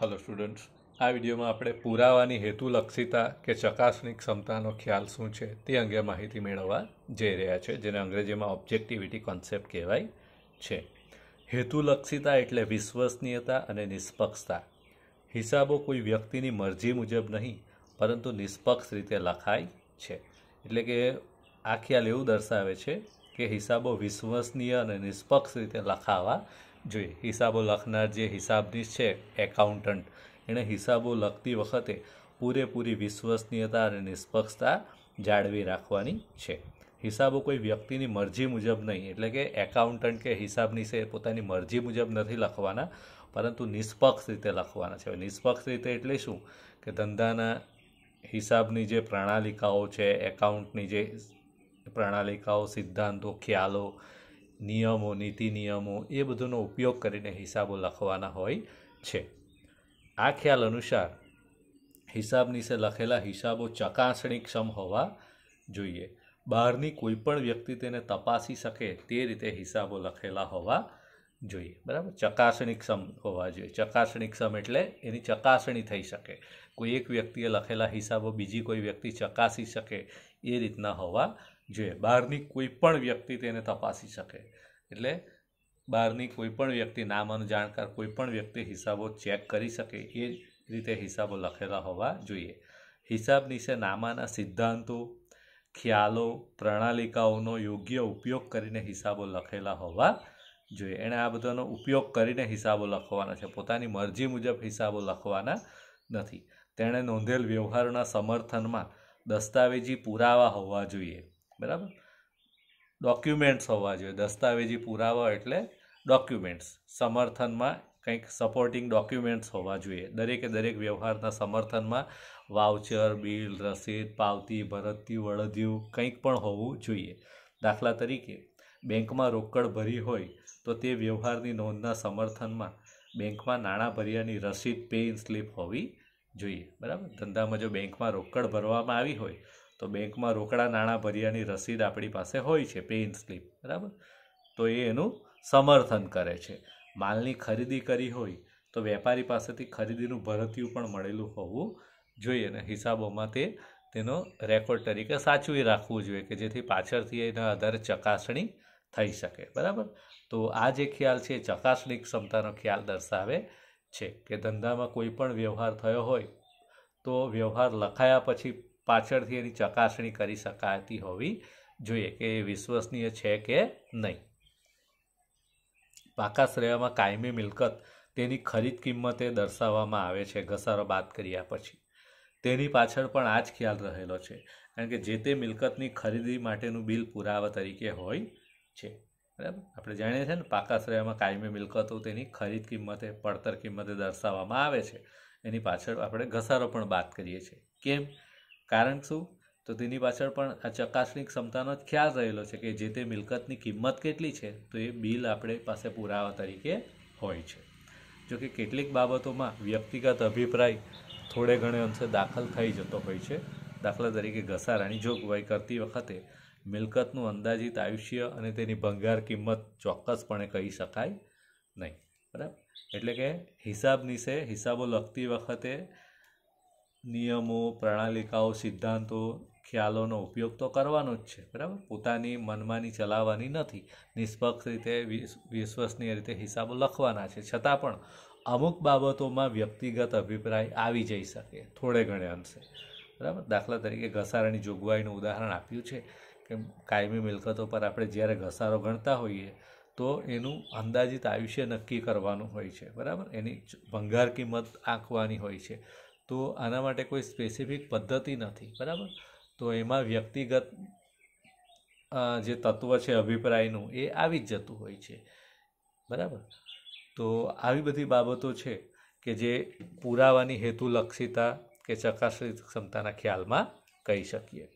hello students આ વિડીયોમાં આપણે પુરાવાની હેતુલક્ષિતા કે ચકાસણી ક્ષમતાનો ખ્યાલ શું છે તે અંગે માહિતી મેળવવા જઈ રહ્યા છે જેને અંગ્રેજીમાં ઓબ્જેક્ટિવિટી કોન્સેપ્ટ કહેવાય છે હેતુલક્ષિતા એટલે વિશ્વસનીયતા અને નિષ્પક્ષતા હિસાબો કોઈ વ્યક્તિની મરજી મુજબ નહીં પરંતુ નિષ્પક્ષ રીતે લખાય છે એટલે કે આ ખ્યાલ એવું દર્શાવે છે કે હિસાબો વિશ્વસનીય અને નિષ્પક્ષ રીતે લખાવા જોઈએ હિસાબો લખનાર જે હિસાબનીશ છે એકાઉન્ટન્ટ એણે હિસાબો લખતી વખતે પૂરેપૂરી વિશ્વસનીયતા અને નિષ્પક્ષતા જાળવી રાખવાની છે હિસાબો કોઈ વ્યક્તિની મરજી મુજબ નહીં એટલે કે એકાઉન્ટન્ટ કે હિસાબનીશે પોતાની મરજી મુજબ નથી લખવાના પરંતુ નિષ્પક્ષ રીતે લખવાના છે નિષ્પક્ષ રીતે એટલે શું કે ધંધાના હિસાબની જે પ્રણાલિકાઓ છે એકાઉન્ટની જે પ્રણાલિકાઓ સિદ્ધાંતો ખ્યાલો નિયમો નીતિ નિયમો એ બધોનો ઉપયોગ કરીને હિસાબો લખવાના હોય છે આ ખ્યાલ અનુસાર હિસાબ નીચે લખેલા હિસાબો ચકાસણીક્ષમ હોવા જોઈએ બહારની કોઈપણ વ્યક્તિ તેને તપાસી શકે તે રીતે હિસાબો લખેલા હોવા જોઈએ બરાબર ચકાસણીક્ષમ હોવા જોઈએ ચકાસણીક્ષમ એટલે એની ચકાસણી થઈ શકે કોઈ એક વ્યક્તિએ લખેલા હિસાબો બીજી કોઈ વ્યક્તિ ચકાસી શકે એ રીતના હોવા જોઈએ બહારની કોઈ પણ વ્યક્તિ તેને તપાસી શકે એટલે બહારની કોઈ પણ વ્યક્તિ નામનું જાણકાર કોઈ પણ વ્યક્તિ હિસાબો ચેક કરી શકે એ રીતે હિસાબો લખેલા હોવા જોઈએ હિસાબ નીચે નામાના સિદ્ધાંતો ખ્યાલો પ્રણાલિકાઓનો યોગ્ય ઉપયોગ કરીને હિસાબો લખેલા હોવા જોઈએ એણે આ બધાનો ઉપયોગ કરીને હિસાબો લખવાના છે પોતાની મરજી મુજબ હિસાબો લખવાના નથી તેણે નોંધેલ વ્યવહારના સમર્થનમાં દસ્તાવેજી પુરાવા હોવા જોઈએ બરાબર ડોક્યુમેન્ટ્સ હોવા જોઈએ દસ્તાવેજી પુરાવા એટલે ડોક્યુમેન્ટ્સ સમર્થનમાં કંઈક સપોર્ટિંગ ડોક્યુમેન્ટ્સ હોવા જોઈએ દરેકે દરેક વ્યવહારના સમર્થનમાં વાઉચર બિલ રસીદ પાવતી ભરતી વળદ્યું કંઈક પણ હોવું જોઈએ દાખલા તરીકે બેંકમાં રોકડ ભરી હોય તો તે વ્યવહારની નોંધના સમર્થનમાં બેંકમાં નાણાં ભર્યાની રસીદ પે ઇન સ્લિપ હોવી જોઈએ બરાબર ધંધામાં જો બેંકમાં રોકડ ભરવામાં આવી હોય તો બેંકમાં રોકડા નાણાં ભર્યાની રસીદ આપણી પાસે હોય છે પેઇન સ્લીપ બરાબર તો એ એનું સમર્થન કરે છે માલની ખરીદી કરી હોય તો વેપારી પાસેથી ખરીદીનું ભરતિયું પણ મળેલું હોવું જોઈએ અને હિસાબોમાં તે તેનો રેકોર્ડ તરીકે સાચવી રાખવું જોઈએ કે જેથી પાછળથી એના આધારે ચકાસણી થઈ શકે બરાબર તો આ જે ખ્યાલ છે એ ચકાસણી ક્ષમતાનો ખ્યાલ દર્શાવે છે કે ધંધામાં કોઈ પણ વ્યવહાર થયો હોય તો વ્યવહાર લખાયા પછી પાછળથી એની ચકાસણી કરી શકાતી હોવી જોઈએ કે વિશ્વસનીય છે કે નહીં પાકા શ્રેવામાં કાયમી મિલકત તેની ખરીદ કિંમતે દર્શાવવામાં આવે છે ઘસારો બાદ કર્યા પછી તેની પાછળ પણ આ જ ખ્યાલ રહેલો છે કારણ કે જે તે મિલકતની ખરીદી માટેનું બિલ પુરાવા તરીકે હોય છે બરાબર આપણે જાણીએ છીએ ને પાકાશ્રયમાં કાયમી મિલકતો તેની ખરીદ કિંમતે પડતર કિંમતે દર્શાવવામાં આવે છે એની પાછળ આપણે ઘસારો પણ બાદ કરીએ છીએ કેમ કારણ શું તો તેની પાછળ પણ આ ચકાસણી ક્ષમતાનો જ ખ્યાલ રહેલો છે કે જે તે મિલકતની કિંમત કેટલી છે તો એ બિલ આપણે પાસે પુરાવા તરીકે હોય છે જો કે કેટલીક બાબતોમાં વ્યક્તિગત અભિપ્રાય થોડે ઘણે અંશે દાખલ થઈ જતો હોય છે દાખલા તરીકે ઘસારાની જોગવાઈ કરતી વખતે મિલકતનું અંદાજિત આયુષ્ય અને તેની ભંગાર કિંમત ચોક્કસપણે કહી શકાય નહીં બરાબર એટલે કે હિસાબ નિશે હિસાબો લખતી વખતે નિયમો પ્રણાલિકાઓ સિદ્ધાંતો ખ્યાલોનો ઉપયોગ તો કરવાનો જ છે બરાબર પોતાની મનમાની ચલાવવાની નથી નિષ્પક્ષ રીતે વિશ્વસનીય રીતે હિસાબો લખવાના છે છતાં પણ અમુક બાબતોમાં વ્યક્તિગત અભિપ્રાય આવી જઈ શકે થોડે ઘણે અંશે બરાબર દાખલા તરીકે ઘસારાની જોગવાઈનું ઉદાહરણ આપ્યું છે કે કાયમી મિલકતો પર આપણે જ્યારે ઘસારો ગણતા હોઈએ તો એનું અંદાજિત આયુષ્ય નક્કી કરવાનું હોય છે બરાબર એની ભંગાર કિંમત આંકવાની હોય છે તો આના માટે કોઈ સ્પેસિફિક પદ્ધતિ નથી બરાબર તો એમાં વ્યક્તિગત જે તત્વ છે અભિપ્રાયનું એ આવી જ જતું હોય છે બરાબર તો આવી બધી બાબતો છે કે જે પુરાવાની હેતુલક્ષિતા કે ચકાસણી ક્ષમતાના ખ્યાલમાં કહી શકીએ